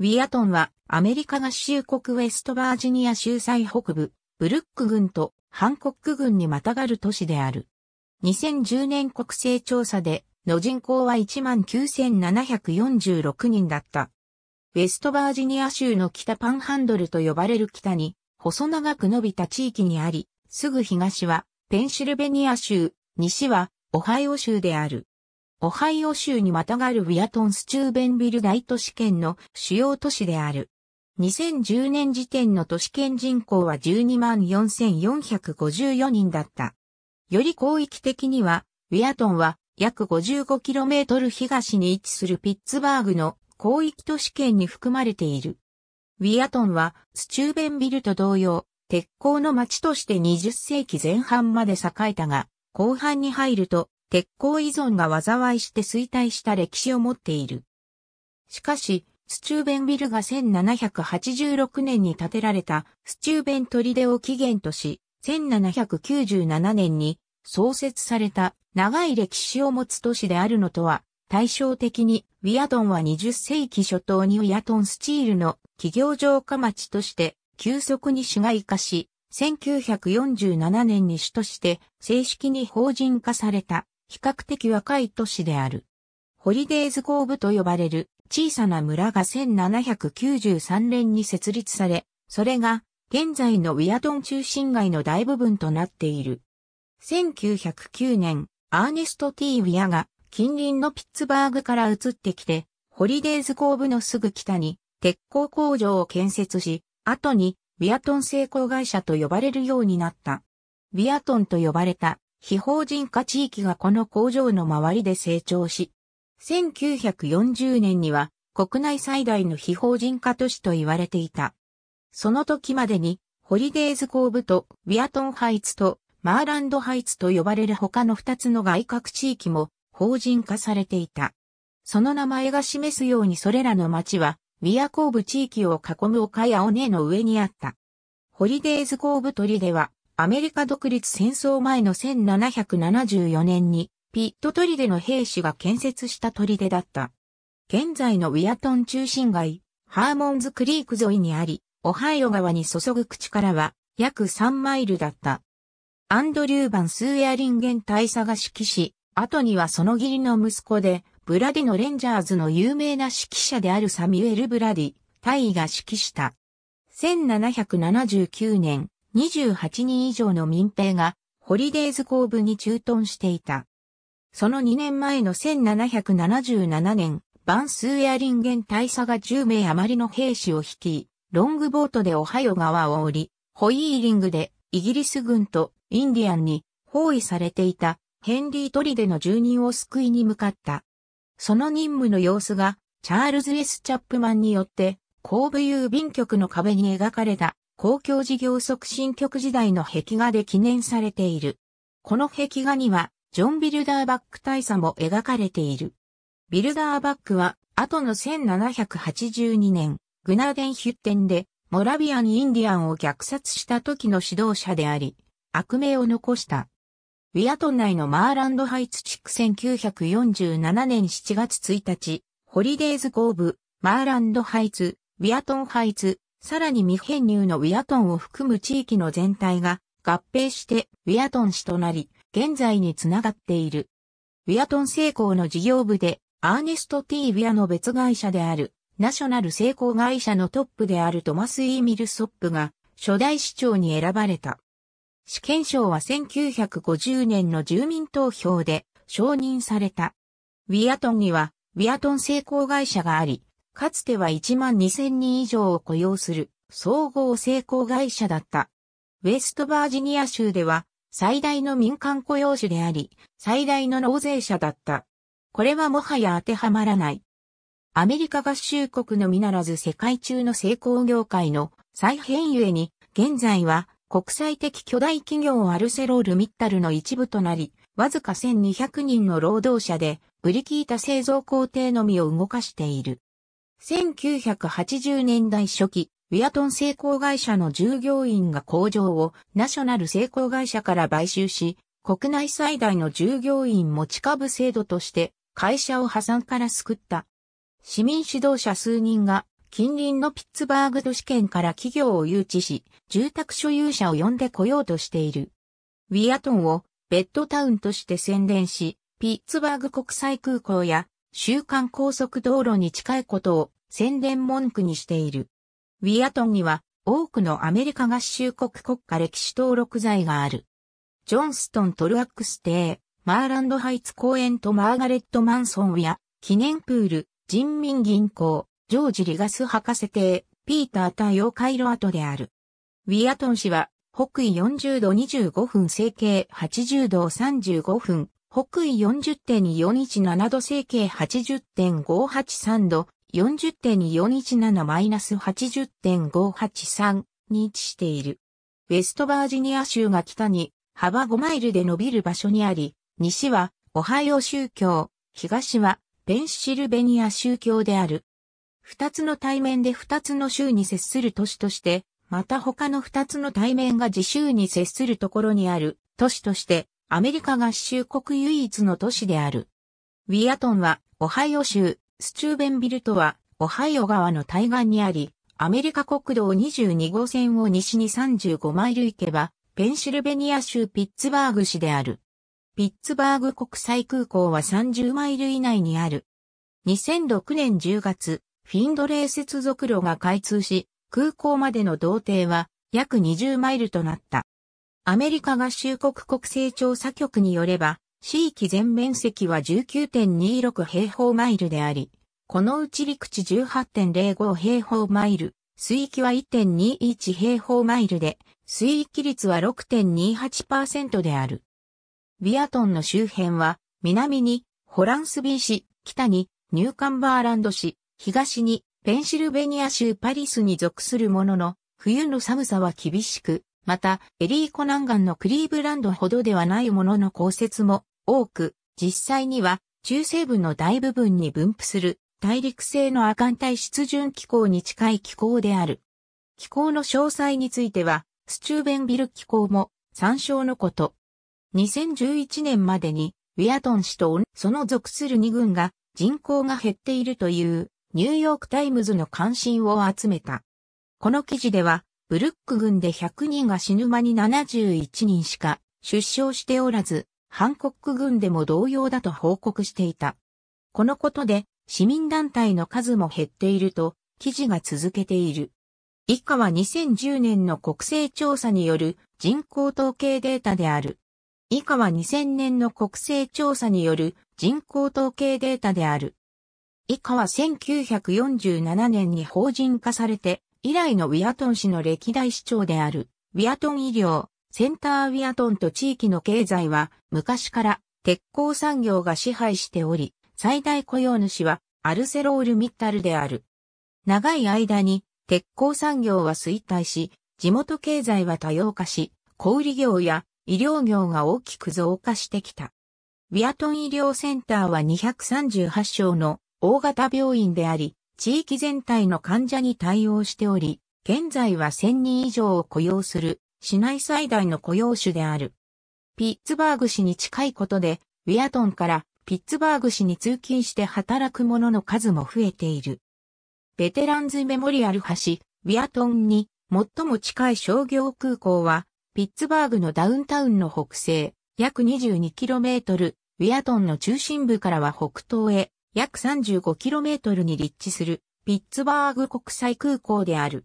ウィアトンはアメリカ合衆国ウェストバージニア州最北部、ブルック郡とハンコック郡にまたがる都市である。2010年国勢調査での人口は19,746人だった。ウェストバージニア州の北パンハンドルと呼ばれる北に細長く伸びた地域にあり、すぐ東はペンシルベニア州、西はオハイオ州である。オハイオ州にまたがるウィアトンスチューベンビル大都市圏の主要都市である。2010年時点の都市圏人口は124,454人だった。より広域的には、ウィアトンは約 55km 東に位置するピッツバーグの広域都市圏に含まれている。ウィアトンはスチューベンビルと同様、鉄鋼の町として20世紀前半まで栄えたが、後半に入ると鉄鋼依存が災いして衰退した歴史を持っている。しかし、スチューベンビルが1786年に建てられたスチューベン砦を起源とし、1797年に創設された長い歴史を持つ都市であるのとは対照的にウィアトンは20世紀初頭にウィアトンスチールの企業城下町として急速に市街化し、1947年に主として正式に法人化された。比較的若い都市である。ホリデーズコーブと呼ばれる小さな村が1793年に設立され、それが現在のウィアトン中心街の大部分となっている。1909年、アーネスト・ティー・ウィアが近隣のピッツバーグから移ってきて、ホリデーズ工部のすぐ北に鉄鋼工場を建設し、後にウィアトン製鋼会社と呼ばれるようになった。ウィアトンと呼ばれた非法人化地域がこの工場の周りで成長し、1940年には国内最大の非法人化都市と言われていた。その時までに、ホリデーズコーブとウィアトンハイツとマーランドハイツと呼ばれる他の2つの外郭地域も法人化されていた。その名前が示すようにそれらの町は、ウィアコーブ地域を囲む丘や尾根の上にあった。ホリデーズコーブ鳥では、アメリカ独立戦争前の1774年にピット砦の兵士が建設した砦だった。現在のウィアトン中心街、ハーモンズクリーク沿いにあり、オハイオ川に注ぐ口からは約3マイルだった。アンドリュー・バンスーエアリンゲン大佐が指揮し、後にはその義理の息子で、ブラディのレンジャーズの有名な指揮者であるサミュエル・ブラディ、大尉が指揮した。1779年、28人以上の民兵がホリデーズ公部に駐屯していた。その2年前の1777年、バンスーエアリンゲン大佐が10名余りの兵士を率い、ロングボートでオハイオ川を降り、ホイーリングでイギリス軍とインディアンに包囲されていたヘンリー・トリデの住人を救いに向かった。その任務の様子がチャールズ・ S・ チャップマンによって後部郵便局の壁に描かれた公共事業促進局時代の壁画で記念されている。この壁画には、ジョン・ビルダーバック大佐も描かれている。ビルダーバックは、後の1782年、グナーデンヒュッテンで、モラビアン・インディアンを虐殺した時の指導者であり、悪名を残した。ウィアトン内のマーランドハイツ地区1947年7月1日、ホリデーズーブ、マーランドハイツ、ウィアトンハイツ、さらに未編入のウィアトンを含む地域の全体が合併してウィアトン市となり、現在につながっている。ウィアトン成功の事業部で、アーネスト・ティー・ウィアの別会社である、ナショナル成功会社のトップであるトマス・イー・ミルソップが、初代市長に選ばれた。試験賞は1950年の住民投票で承認された。ウィアトンには、ウィアトン成功会社があり、かつては1万2000人以上を雇用する総合成功会社だった。ウェストバージニア州では最大の民間雇用主であり、最大の納税者だった。これはもはや当てはまらない。アメリカ合衆国のみならず世界中の成功業界の再編ゆえに、現在は国際的巨大企業アルセロール・ミッタルの一部となり、わずか1200人の労働者で、ブリキータ製造工程のみを動かしている。1980年代初期、ウィアトン製鋼会社の従業員が工場をナショナル製鋼会社から買収し、国内最大の従業員持ち株制度として会社を破産から救った。市民指導者数人が近隣のピッツバーグ都市圏から企業を誘致し、住宅所有者を呼んでこようとしている。ウィアトンをベッドタウンとして宣伝し、ピッツバーグ国際空港や週刊高速道路に近いことを宣伝文句にしている。ウィアトンには多くのアメリカ合衆国国家歴史登録財がある。ジョンストントルアックス邸、マーランドハイツ公園とマーガレット・マンソンや、記念プール、人民銀行、ジョージ・リガス博士邸、ピーター太陽回路跡である。ウィアトン氏は、北緯40度25分、成形80度35分、北緯40.417度西形80.583度、40.417-80.583に位置している。ウェストバージニア州が北に幅5マイルで伸びる場所にあり、西はオハイオ宗教、東はペンシルベニア宗教である。二つの対面で二つの州に接する都市として、また他の二つの対面が自州に接するところにある都市としてアメリカ合衆国唯一の都市である。ウィアトンは、オハイオ州、スチューベンビルとは、オハイオ川の対岸にあり、アメリカ国道22号線を西に35マイル行けば、ペンシルベニア州ピッツバーグ市である。ピッツバーグ国際空港は30マイル以内にある。2006年10月、フィンドレー接続路が開通し、空港までの道程は約20マイルとなった。アメリカ合衆国国勢調査局によれば、地域全面積は19.26平方マイルであり、このうち陸地18.05平方マイル、水域は1.21平方マイルで、水域率は6.28%である。ビアトンの周辺は、南にホランスビー市、北にニューカンバーランド市、東にペンシルベニア州パリスに属するものの、冬の寒さは厳しく、また、エリーン南岸のクリーブランドほどではないものの降雪も多く、実際には中西部の大部分に分布する大陸性の亜寒帯湿潤気候に近い気候である。気候の詳細については、スチューベンビル気候も参照のこと。2011年までに、ウィアトン氏とその属する2軍が人口が減っているというニューヨークタイムズの関心を集めた。この記事ではブルック軍で100人が死ぬ間に71人しか出生しておらず、ハンコック軍でも同様だと報告していた。このことで市民団体の数も減っていると記事が続けている。以下は2010年の国勢調査による人口統計データである。以下は2000年の国勢調査による人口統計データである。以下は1947年に法人化されて以来のウィアトン市の歴代市長である、ウィアトン医療、センターウィアトンと地域の経済は、昔から鉄鋼産業が支配しており、最大雇用主はアルセロール・ミッタルである。長い間に鉄鋼産業は衰退し、地元経済は多様化し、小売業や医療業が大きく増加してきた。ウィアトン医療センターは238床の大型病院であり、地域全体の患者に対応しており、現在は1000人以上を雇用する市内最大の雇用種である。ピッツバーグ市に近いことで、ウィアトンからピッツバーグ市に通勤して働く者の数も増えている。ベテランズメモリアル橋、ウィアトンに最も近い商業空港は、ピッツバーグのダウンタウンの北西、約 22km、ウィアトンの中心部からは北東へ約 35km に立地するピッツバーグ国際空港である。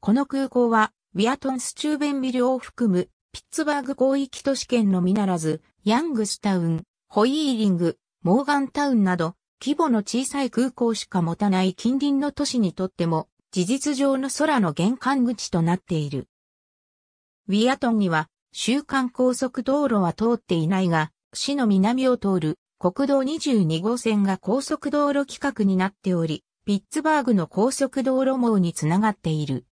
この空港は、ウィアトンスチューベンビルを含むピッツバーグ広域都市圏のみならず、ヤングスタウン、ホイーリング、モーガンタウンなど、規模の小さい空港しか持たない近隣の都市にとっても、事実上の空の玄関口となっている。ウィアトンには、週間高速道路は通っていないが、市の南を通る国道22号線が高速道路規格になっており、ピッツバーグの高速道路網につながっている。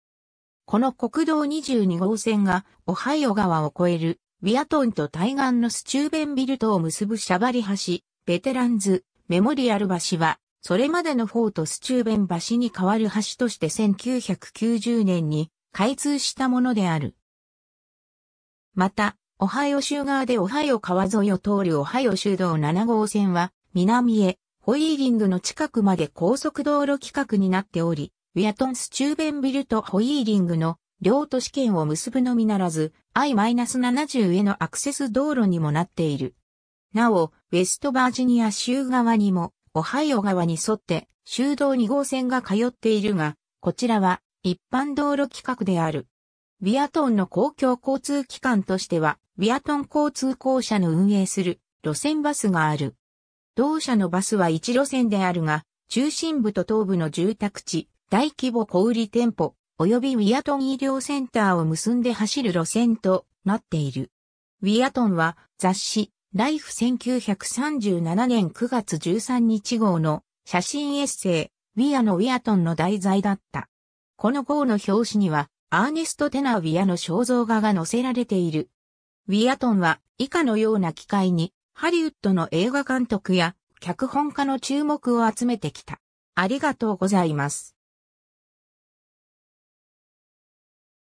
この国道22号線がオハイオ川を越えるウィアトンと対岸のスチューベンビルトを結ぶシャバリ橋、ベテランズ、メモリアル橋は、それまでのフォートスチューベン橋に代わる橋として1990年に開通したものである。また、オハイオ州側でオハイオ川沿いを通るオハイオ州道7号線は、南へ、ホイーリングの近くまで高速道路規格になっており、ウィアトンス中弁ビルとホイーリングの両都市圏を結ぶのみならず、I-70 へのアクセス道路にもなっている。なお、ウェストバージニア州側にも、オハイオ側に沿って、州道2号線が通っているが、こちらは一般道路規格である。ウィアトンの公共交通機関としては、ビアトン交通公社の運営する路線バスがある。同社のバスは1路線であるが、中心部と東部の住宅地、大規模小売店舗、及びウィアトン医療センターを結んで走る路線となっている。ウィアトンは雑誌、ライフ1937年9月13日号の写真エッセイ、ウィアのウィアトンの題材だった。この号の表紙には、アーネスト・テナー・ウィアの肖像画が載せられている。ウィアトンは以下のような機会にハリウッドの映画監督や脚本家の注目を集めてきた。ありがとうございます。